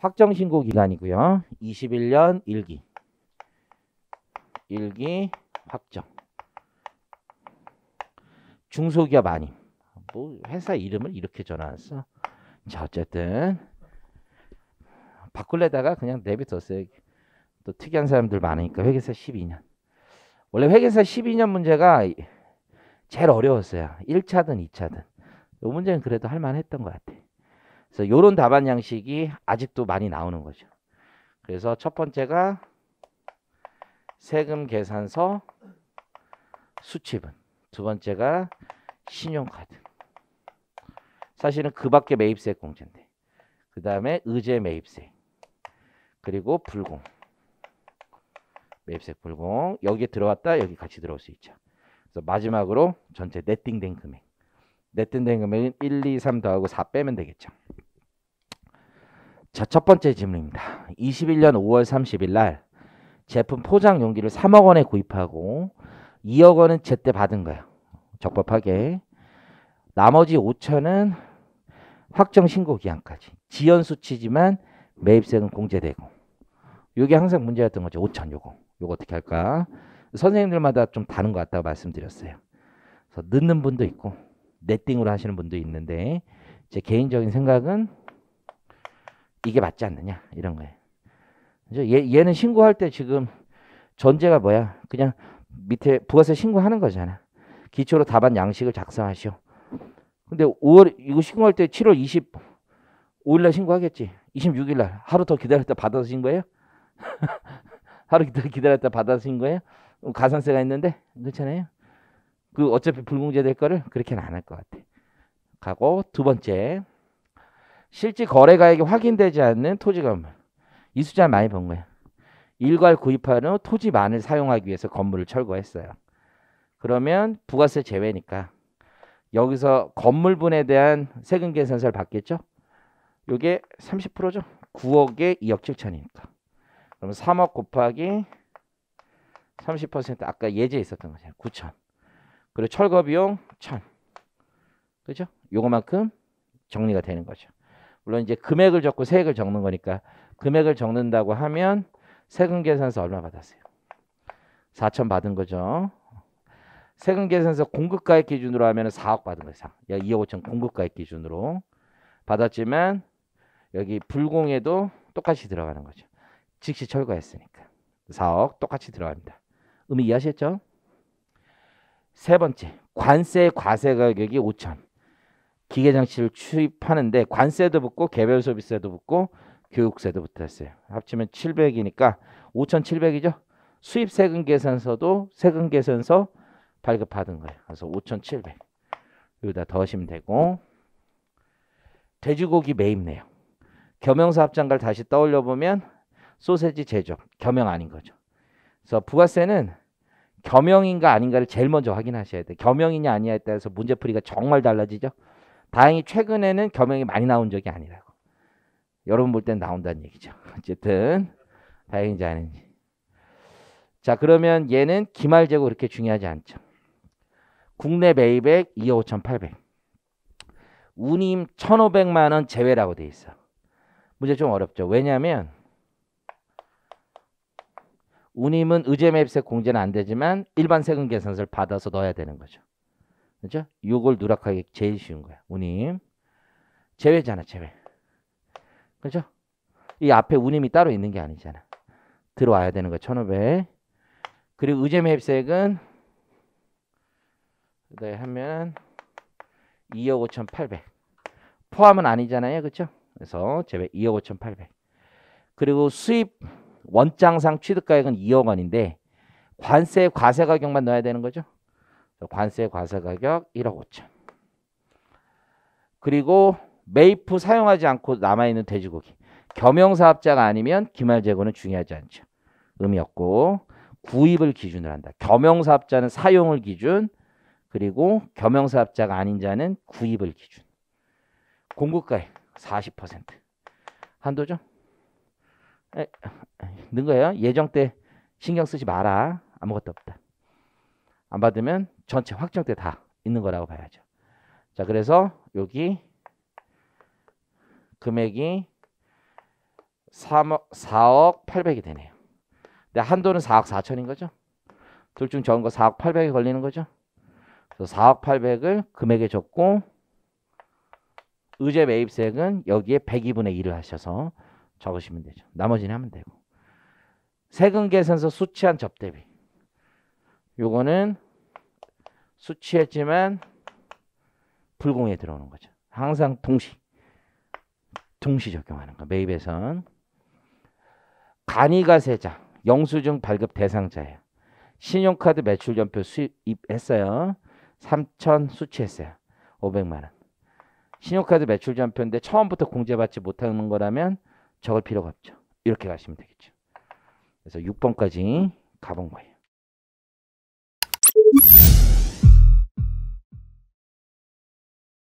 확정 신고 기간이고요. 21년 1기. 1기 확정. 중소기업 아님. 뭐 회사 이름을 이렇게 전화했어. 자, 어쨌든 바꿀래다가 그냥 내비뒀어요. 또 특이한 사람들 많으니까 회계사 12년. 원래 회계사 12년 문제가 제일 어려웠어요. 1차든 2차든. 이 문제는 그래도 할 만했던 것 같아요. 그래서 이런 답안 양식이 아직도 많이 나오는 거죠. 그래서 첫 번째가 세금 계산서 수치분. 두 번째가 신용카드. 사실은 그 밖에 매입세 공제인데. 그 다음에 의제 매입세. 그리고 불공. 매입세 불공. 여기 에 들어왔다. 여기 같이 들어올 수 있죠. 그래서 마지막으로 전체 네팅된 금액. 넷뜬된 금액은 1, 2, 3 더하고 4 빼면 되겠죠. 자, 첫 번째 질문입니다. 21년 5월 30일 날 제품 포장 용기를 3억 원에 구입하고 2억 원은 제때 받은 거예요. 적법하게. 나머지 5천은 확정 신고 기한까지. 지연 수치지만 매입세는 공제되고. 이게 항상 문제였던 거죠. 5천 요거. 요거 어떻게 할까? 선생님들마다 좀 다른 것 같다고 말씀드렸어요. 그래서 늦는 분도 있고 네띵으로 하시는 분도 있는데 제 개인적인 생각은 이게 맞지 않느냐 이런 거예요. 얘, 얘는 신고할 때 지금 전제가 뭐야? 그냥 밑에 부가세 신고하는 거잖아. 기초로 답안 양식을 작성하시오. 근데 5월 이거 신고할 때 7월 25일 날 신고하겠지. 26일 날 하루 더 기다렸다 받아서 신고해요? 하루 기다렸다 받아서 신고해요? 가산세가 있는데 그렇잖아요. 그 어차피 불공제 될 거를 그렇게는 안 할 것 같아. 가고 두 번째 실제 거래가액이 확인되지 않는 토지 건물 이수자 많이 본 거야. 일괄 구입한 후 토지만을 사용하기 위해서 건물을 철거했어요. 그러면 부가세 제외니까 여기서 건물분에 대한 세금 계산서를 받겠죠? 요게 30%죠? 9억에 2억 7천이니까. 그러면 3억 곱하기 30% 아까 예제 있었던 거잖아요. 9천. 그리고 철거 비용 천. 그죠? 요거만큼 정리가 되는 거죠. 물론 이제 금액을 적고 세액을 적는 거니까 금액을 적는다고 하면 세금 계산서 얼마 받았어요? 4천 받은 거죠. 세금 계산서 공급가액 기준으로 하면 4억 받은 거 이상. 야 2억 5천 공급가액 기준으로 받았지만 여기 불공에도 똑같이 들어가는 거죠. 즉시 철거했으니까. 4억 똑같이 들어갑니다. 의미 이해하셨죠? 세 번째, 관세 과세 가격이 5천. 기계 장치를 출입하는데 관세도 붙고 개별 소비세도 붙고 교육세도 붙었어요. 합치면 700이니까 5,700이죠. 수입 세금 계산서도 세금 계산서 발급받은 거예요. 그래서 5,700. 여기다 더하시면 되고 돼지고기 매입 내역. 겸용사 합장가를 다시 떠올려 보면 소세지 제조 겸용 아닌 거죠. 그래서 부가세는 겸용인가 아닌가를 제일 먼저 확인하셔야 돼요. 겸용이냐 아니냐에 따라서 문제풀이가 정말 달라지죠. 다행히 최근에는 겸용이 많이 나온 적이 아니라고. 여러분 볼 땐 나온다는 얘기죠. 어쨌든 다행인지 아닌지. 자 그러면 얘는 기말 재고 그렇게 중요하지 않죠. 국내 매입액 2억 5,800. 운임 1,500만 원 제외라고 돼 있어. 문제 좀 어렵죠. 왜냐하면 운임은 의제매입세 공제는 안 되지만 일반 세금 계산서를 받아서 넣어야 되는 거죠. 그죠? 렇 요걸 누락하기 제일 쉬운 거야. 운임. 제외잖아, 제외. 그죠? 렇이 앞에 운임이 따로 있는 게 아니잖아. 들어와야 되는 거야, 1,500. 그리고 의제매입세액은 네, 하면 2억 5,800. 포함은 아니잖아요, 그죠? 렇 그래서 제외 2억 5,800. 그리고 수입 원장상 취득가액은 2억 원인데 관세 과세 가격만 넣어야 되는 거죠. 관세 과세 가격 1억 5천. 그리고 매입 후 사용하지 않고 남아있는 돼지고기. 겸용사업자가 아니면 기말 재고는 중요하지 않죠. 의미 없고 구입을 기준으로 한다. 겸용사업자는 사용을 기준 그리고 겸용사업자가 아닌 자는 구입을 기준. 공급가액 40% 한도죠. 는 거예요. 예정 때 신경 쓰지 마라. 아무것도 없다. 안 받으면 전체 확정 때 다 있는 거라고 봐야죠. 자, 그래서 여기 금액이 3억, 4억 800이 되네요. 근데 한도는 4억 4천인 거죠. 둘 중 적은 거 4억 800이 걸리는 거죠. 그래서 4억 800을 금액에 적고 의제 매입세액은 여기에 102분의 1을 하셔서 적으시면 되죠. 나머지는 하면 되고. 세금 계산서 수치한 접대비. 요거는 수치했지만 불공에 들어오는 거죠. 항상 동시. 동시 적용하는 거. 매입에선 간이가 세자. 영수증 발급 대상자예요. 신용카드 매출 전표 수입했어요. 3천 수취했어요. 500만 원. 신용카드 매출 전표인데 처음부터 공제받지 못하는 거라면 적을 필요가 없죠. 이렇게 가시면 되겠죠. 그래서 6번까지 가본 거예요.